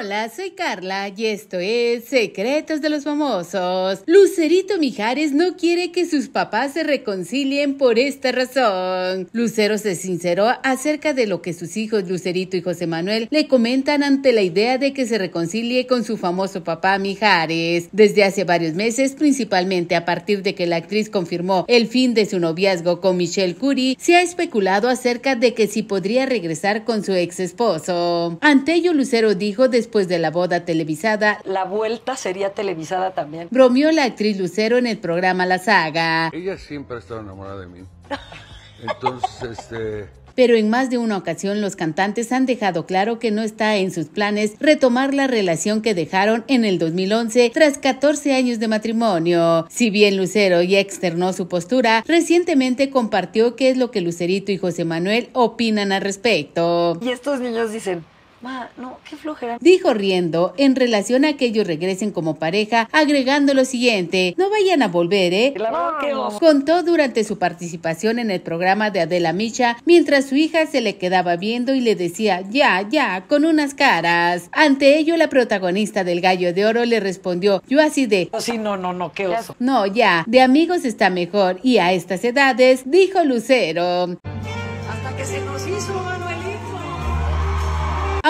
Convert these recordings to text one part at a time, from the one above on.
Hola, soy Carla y esto es Secretos de los Famosos. Lucerito Mijares no quiere que sus papás se reconcilien por esta razón. Lucero se sinceró acerca de lo que sus hijos Lucerito y José Manuel le comentan ante la idea de que se reconcilie con su famoso papá Mijares. Desde hace varios meses, principalmente a partir de que la actriz confirmó el fin de su noviazgo con Michelle Curie, se ha especulado acerca de que si podría regresar con su ex esposo. Ante ello, Lucero dijo después después de la boda televisada. La vuelta sería televisada también. Bromeó la actriz Lucero en el programa La Saga. Ella siempre ha estado enamorada de mí. Entonces, este pero en más de una ocasión los cantantes han dejado claro que no está en sus planes retomar la relación que dejaron en el 2011 tras 14 años de matrimonio. Si bien Lucero ya externó su postura, recientemente compartió qué es lo que Lucerito y José Manuel opinan al respecto. Y estos niños dicen, Ma, no, Dijo riendo en relación a que ellos regresen como pareja, agregando lo siguiente: No vayan a volver, ¿eh? Contó durante su participación en el programa de Adela Micha, mientras su hija se le quedaba viendo y le decía ya, ya, con unas caras. Ante ello, la protagonista del Gallo de Oro le respondió: Yo así de. Oh, sí, no, no, no, qué oso. No, ya, de amigos está mejor y a estas edades, dijo Lucero.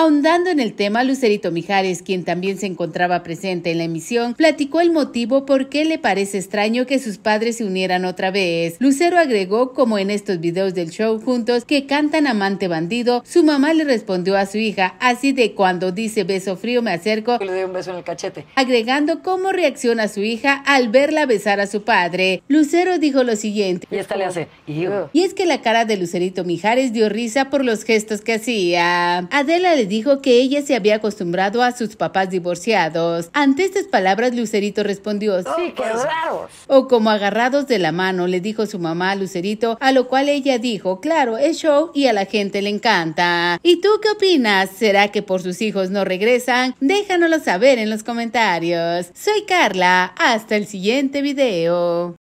Ahondando en el tema, Lucerito Mijares, quien también se encontraba presente en la emisión, platicó el motivo por qué le parece extraño que sus padres se unieran otra vez. Lucero agregó, como en estos videos del show juntos, que cantan Amante Bandido, su mamá le respondió a su hija, así de cuando dice beso frío me acerco, le doy un beso en el cachete. Agregando cómo reacciona su hija al verla besar a su padre. Lucero dijo lo siguiente. Y esta le hace. Y es que la cara de Lucerito Mijares dio risa por los gestos que hacía. Adela le dijo que ella se había acostumbrado a sus papás divorciados. Ante estas palabras, Lucerito respondió, oh, sí, raro O como agarrados de la mano, le dijo su mamá a Lucerito, a lo cual ella dijo, claro, es show y a la gente le encanta. ¿Y tú qué opinas? ¿Será que por sus hijos no regresan? Déjanoslo saber en los comentarios. Soy Carla, hasta el siguiente video.